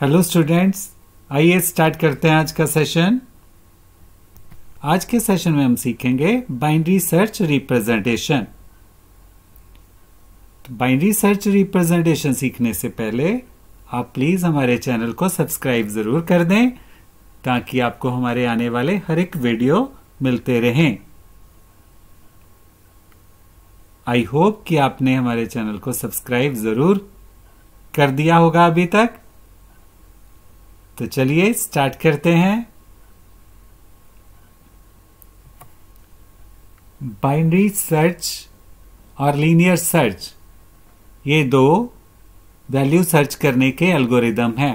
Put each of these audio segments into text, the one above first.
Hello students आइए start करते हैं आज का सेशन आज के सेशन में हम सीखेंगे binary search representation binary search representation सीखने से पहले आप प्लीज़ हमारे चैनल को सब्सक्राइब ज़रूर कर दें ताकि आपको हमारे आने वाले हर एक वीडियो मिलते रहें आई होप कि आपने हमारे चैनल को सब्सक्राइब ज़रूर कर दिया होगा अभी तक तो चलिए स्टार्ट करते हैं बाइनरी सर्च और लीनियर सर्च ये दो वैल्यू सर्च करने के एल्गोरिदम हैं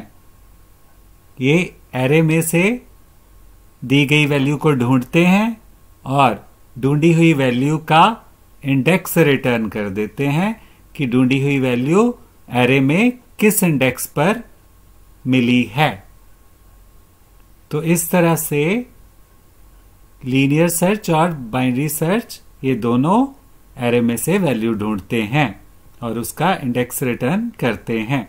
ये एरे में से दी गई वैल्यू को ढूंढते हैं और ढूंढी हुई वैल्यू का इंडेक्स रिटर्न कर देते हैं कि ढूंढी हुई वैल्यू एरे में किस इंडेक्स पर मिली है तो इस तरह से लीनियर सर्च और बाइनरी सर्च ये दोनों एरे में से वैल्यू ढूंढते हैं और उसका इंडेक्स रिटर्न करते हैं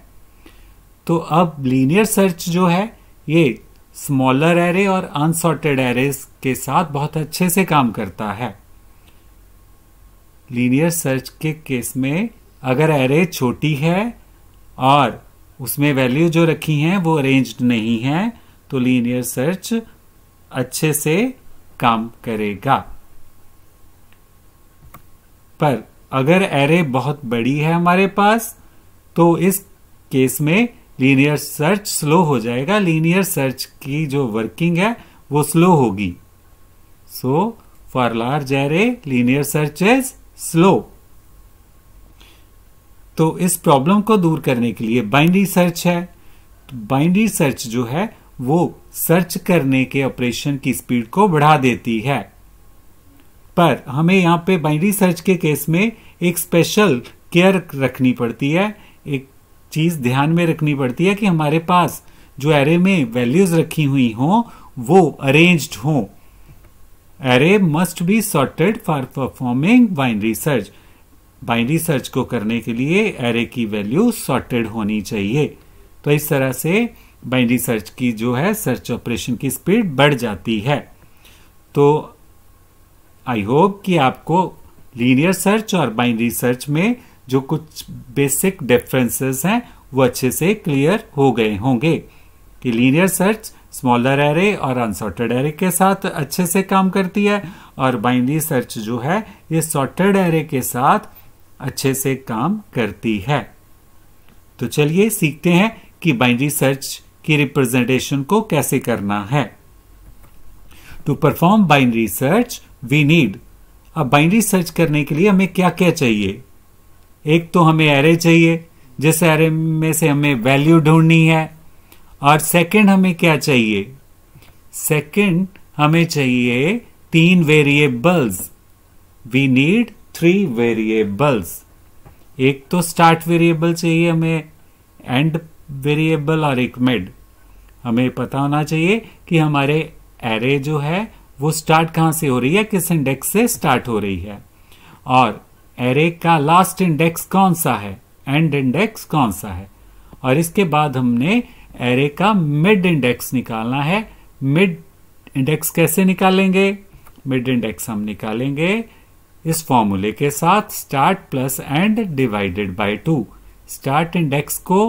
तो अब लीनियर सर्च जो है ये स्मॉलर एरे और अनसॉर्टेड एरे के साथ बहुत अच्छे से काम करता है लीनियर सर्च के केस में अगर एरे छोटी है और उसमें वैल्यू जो रखी हैं वो अरेंज्ड नहीं है तो लीनियर सर्च अच्छे से काम करेगा पर अगर एरे बहुत बड़ी है हमारे पास तो इस केस में लीनियर सर्च स्लो हो जाएगा लीनियर सर्च की जो वर्किंग है वो स्लो होगी so for large array linear search is slow तो इस प्रॉब्लम को दूर करने के लिए बाइंडी सर्च है बाइंडी सर्च जो है वो सर्च करने के ऑपरेशन की स्पीड को बढ़ा देती है पर हमें यहाँ पे बाइनरी सर्च के केस में एक स्पेशल केयर रखनी पड़ती है एक चीज ध्यान में रखनी पड़ती है कि हमारे पास जो एरे में वैल्यूज रखी हुई हों वो अरेंज्ड हों array must be sorted for performing binary search binary search को करने के लिए एरे की वैल्यू सॉर्टेड होनी चाहिए तो इस तरह से बाइनरी सर्च की जो है सर्च ऑपरेशन की स्पीड बढ़ जाती है तो आई होप कि आपको लीनियर सर्च और बाइनरी सर्च में जो कुछ बेसिक डिफरेंसेस हैं वो अच्छे से क्लियर हो गए होंगे कि लीनियर सर्च स्मॉलर एरे और अनसॉर्टेड एरे के साथ अच्छे से काम करती है और बाइनरी सर्च जो है ये सॉर्टेड एरे के साथ अच्छे से काम करती है तो चलिए सीखते हैं कि बाइनरी सर्च की रिप्रेजेंटेशन को कैसे करना है to perform binary search we need अब बाइनरी सर्च करने के लिए हमें क्या क्या चाहिए एक तो हमें एरे चाहिए जिस एरे में से हमें वैल्यू ढूंढनी है और सेकंड हमें क्या चाहिए सेकंड हमें चाहिए तीन variables we need three variables एक तो स्टार्ट वेरिएबल चाहिए हमें एंड वेरिएबल और एक मिड हमें पता होना चाहिए कि हमारे एरे जो है वो स्टार्ट कहाँ से हो रही है किस इंडेक्स से स्टार्ट हो रही है और एरे का लास्ट इंडेक्स कौन सा है एंड इंडेक्स कौन सा है और इसके बाद हमने एरे का मिड इंडेक्स निकालना है मिड इंडेक्स कैसे निकालेंगे मिड इंडेक्स हम निकालेंगे इस फॉर्मूले के साथ start plus end divided by two start index को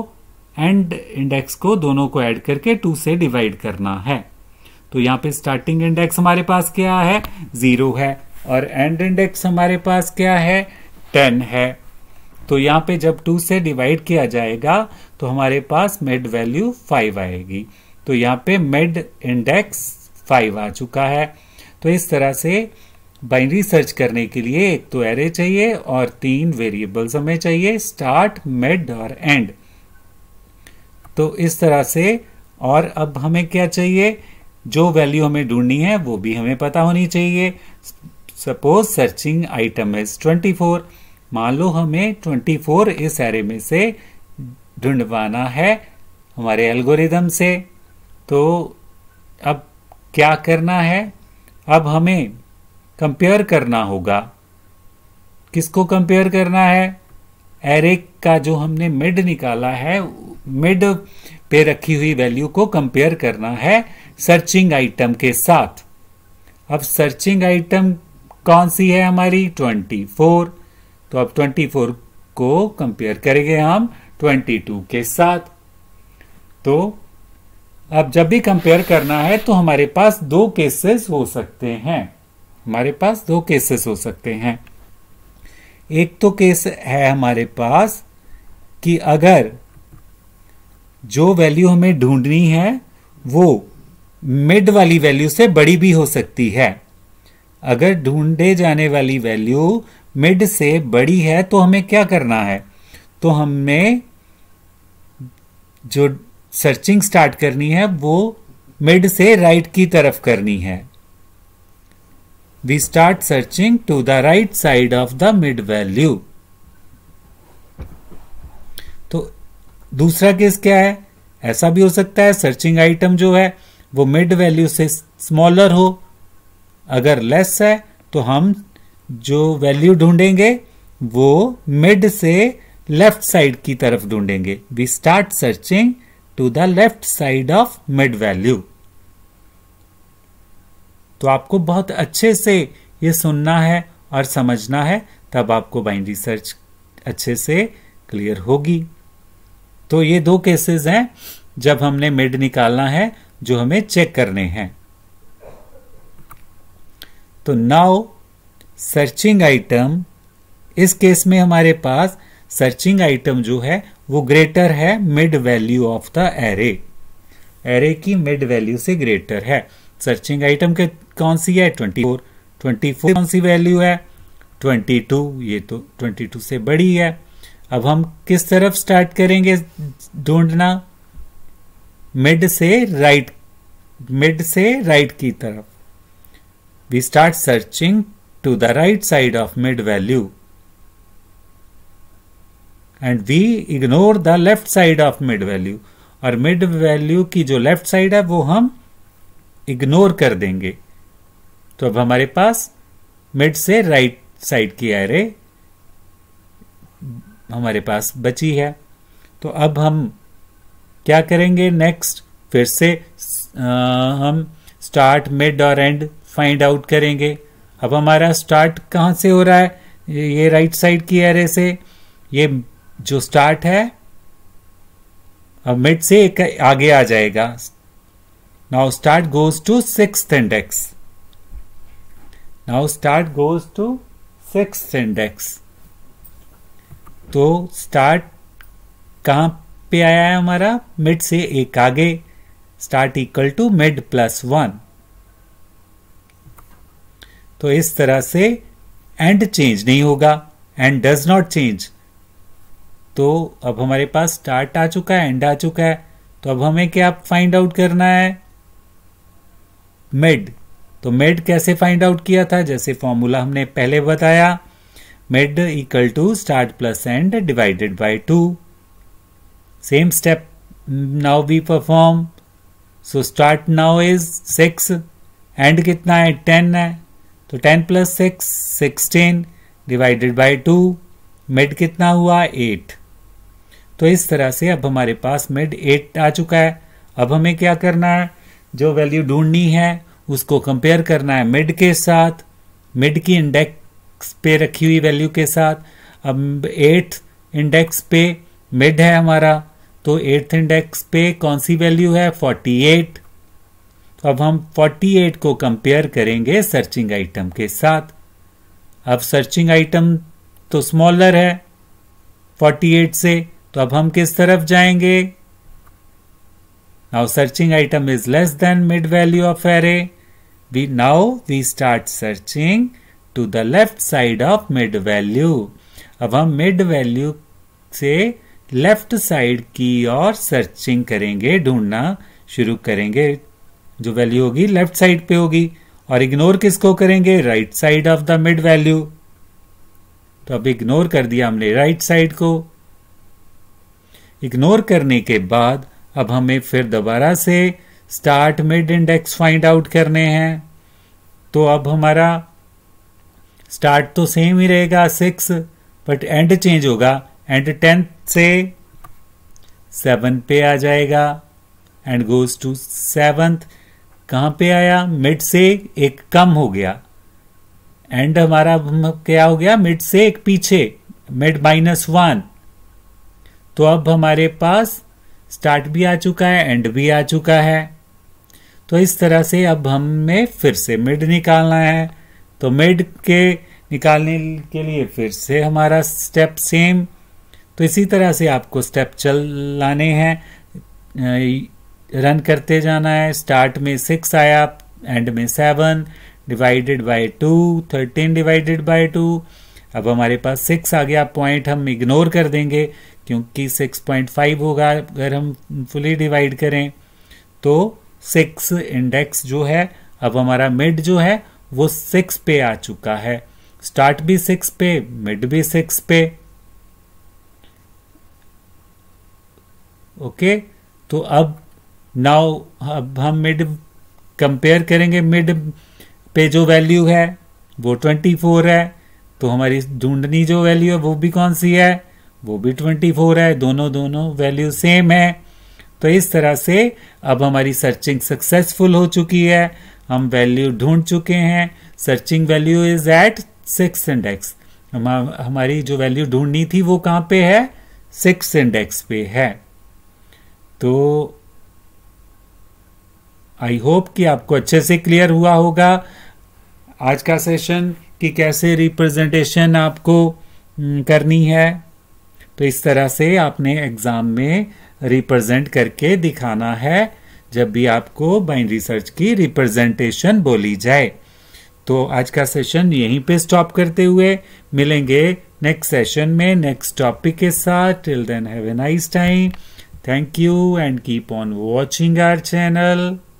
एंड इंडेक्स को दोनों को ऐड करके टू से डिवाइड करना है तो यहाँ पे स्टार्टिंग इंडेक्स हमारे पास क्या है जीरो है और एंड इंडेक्स हमारे पास क्या है टेन है तो यहाँ पे जब टू से डिवाइड किया जाएगा तो हमारे पास मेड वैल्यू फाइव आएगी तो यहाँ पे मेड इंडेक्स फाइव आ चुका है तो इस तरह से बाइनरी सर्च करने के लिए एक तो एरे चाहिए और तीन वेरिएबल्स हमें चाहिए स्टार्ट मिड और एंड तो इस तरह से और अब हमें क्या चाहिए जो वैल्यू हमें ढूंढनी है वो भी हमें पता होनी चाहिए सपोज सर्चिंग आइटम इज 24 मान लो हमें 24 इस एरे में से ढूंढवाना है हमारे एल्गोरिदम से तो अब क्या करना है अब हमें कंपेयर करना होगा किसको कंपेयर करना है एरे का जो हमने मिड निकाला है मिड पे रखी हुई वैल्यू को कंपेयर करना है सर्चिंग आइटम के साथ अब सर्चिंग आइटम कौन सी है हमारी 24 तो अब 24 को कंपेयर करेंगे हम 22 के साथ तो अब जब भी कंपेयर करना है तो हमारे पास दो केसेस हो सकते हैं हमारे पास दो केसेस हो सकते हैं एक तो केस है हमारे पास कि अगर जो वैल्यू हमें ढूंढनी है वो मिड वाली वैल्यू से बड़ी भी हो सकती है अगर ढूंढे जाने वाली वैल्यू मिड से बड़ी है तो हमें क्या करना है तो हमें जो सर्चिंग स्टार्ट करनी है वो मिड से राइट की तरफ करनी है we start searching to the right side of the mid value दूसरा केस क्या है ऐसा भी हो सकता है सर्चिंग आइटम जो है वो मिड वैल्यू से स्मॉलर हो अगर लेस है तो हम जो वैल्यू ढूंढेंगे वो मिड से लेफ्ट साइड की तरफ ढूंढेंगे we start searching to the left side of mid value तो आपको बहुत अच्छे से ये सुनना है और समझना है तब आपको बाइनरी सर्च अच्छे से क्लियर होगी तो ये दो केसेस हैं जब हमने मिड निकालना है जो हमें चेक करने हैं तो नाउ सर्चिंग आइटम इस केस में हमारे पास सर्चिंग आइटम जो है वो ग्रेटर है mid value of the array array की मिड वैल्यू से ग्रेटर है सर्चिंग आइटम के कौन सी है ट्वेंटी फोर ट्वेंटी फोर कौन सी वैल्यू है ट्वेंटी टू ये तो ट्वेंटी टू से बड़ी है अब हम किस तरफ स्टार्ट करेंगे ढूंढना मिड से राइट मिड से राइट की तरफ we start searching to the right side of mid value and we ignore the left side of mid value और मिड वैल्यू की जो लेफ्ट साइड है वो हम इग्नोर कर देंगे तो अब हमारे पास मिड से राइट साइड की एरे हमारे पास बची है तो अब हम क्या करेंगे नेक्स्ट फिर से आ, हम स्टार्ट मिड और एंड फाइंड आउट करेंगे अब हमारा स्टार्ट कहाँ से हो रहा है ये राइट साइड की एरे से ये जो स्टार्ट है अब मिड से एक आगे आ जाएगा now start goes to six index now start goes to six index तो स्टार्ट कहाँ पे आया है हमारा मिड से एक आगे start equal to mid plus one तो इस तरह से एंड चेंज नहीं होगा एंड डज नॉट चेंज तो अब हमारे पास स्टार्ट आ चुका है एंड आ चुका है तो अब हमें क्या फाइंड आउट करना है मिड तो मिड कैसे फाइंड आउट किया था जैसे फॉर्मूला हमने पहले बताया mid equal to start plus end divided by 2. Same step now we perform. So start now is 6, end kitna hai 10 hai to 10 plus 6 16 divided by 2 mid kitna hua 8 तो इस तरह से अब हमारे पास मिड 8 आ चुका है अब हमें क्या करना है जो वैल्यू ढूंढनी है उसको कंपेयर करना है मिड के साथ मिड की इंडेक्स पे रखी हुई वैल्यू के साथ अब एट्थ इंडेक्स पे मिड है हमारा तो एट्थ इंडेक्स पे कौन सी वैल्यू है 48 तो अब हम 48 को कंपेयर करेंगे सर्चिंग आइटम के साथ अब सर्चिंग आइटम तो स्मॉलर है 48 से तो अब हम किस तरफ जाएंगे now searching item is less than mid value of array we now we start searching to the left side of mid value अब हम मिड वैल्यू से लेफ्ट साइड की और सर्चिंग करेंगे ढूंढना शुरू करेंगे जो वैल्यू होगी लेफ्ट साइड पे होगी और इग्नोर किसको करेंगे right side of the mid value तो अब इग्नोर कर दिया हमने राइट साइड को इग्नोर करने के बाद अब हमें फिर दोबारा से start mid index find out करने हैं तो अब हमारा स्टार्ट तो सेम ही रहेगा सिक्स बट एंड चेंज होगा एंड टेंथ से सेवन पे आ जाएगा एंड गोज टू सेवंथ कहाँ पे आया मिड से एक कम हो गया एंड हमारा क्या हो गया मिड से एक पीछे मिड माइनस वन तो अब हमारे पास स्टार्ट भी आ चुका है एंड भी आ चुका है तो इस तरह से अब हमें फिर से मिड निकालना है तो मिड के निकालने के लिए फिर से हमारा स्टेप सेम तो इसी तरह से आपको स्टेप लाने हैं रन करते जाना है स्टार्ट में सिक्स आया एंड में seven divided by two thirteen divided by two अब हमारे पास सिक्स आ गया पॉइंट हम इग्नोर कर देंगे क्योंकि सिक्स पॉइंट फाइव होगा अगर हम फुली डिवाइड करें तो सिक्स इंडेक्स जो है अब हमारा मिड जो है वो सिक्स पे आ चुका है स्टार्ट भी सिक्स पे मिड भी सिक्स पे ओके तो अब नाउ अब हम मिड कंपेयर करेंगे मिड पे जो वैल्यू है वो ट्वेंटी फोर है तो हमारी ढूंढनी जो वैल्यू है वो भी कौन सी है वो भी ट्वेंटी फोर है दोनों दोनों वैल्यू सेम है तो इस तरह से अब हमारी सर्चिंग सक्सेसफुल हो चुकी है हम वैल्यू ढूंढ चुके हैं searching value is at six index हमारी जो वैल्यू ढूंढनी थी वो कहां पे है सिक्स इंडेक्स पे है तो आई होप कि आपको अच्छे से क्लियर हुआ होगा आज का सेशन कि कैसे रिप्रेजेंटेशन आपको हम्म, करनी है तो इस तरह से आपने एग्ज़ाम में रिप्रेजेंट करके दिखाना है जब भी आपको बाइनरी सर्च की रिप्रेजेंटेशन बोली जाए तो आज का सेशन यहीं पे स्टॉप करते हुए मिलेंगे नेक्स्ट सेशन में नेक्स्ट टॉपिक के साथ till then have a nice time thank you and keep on watching our channel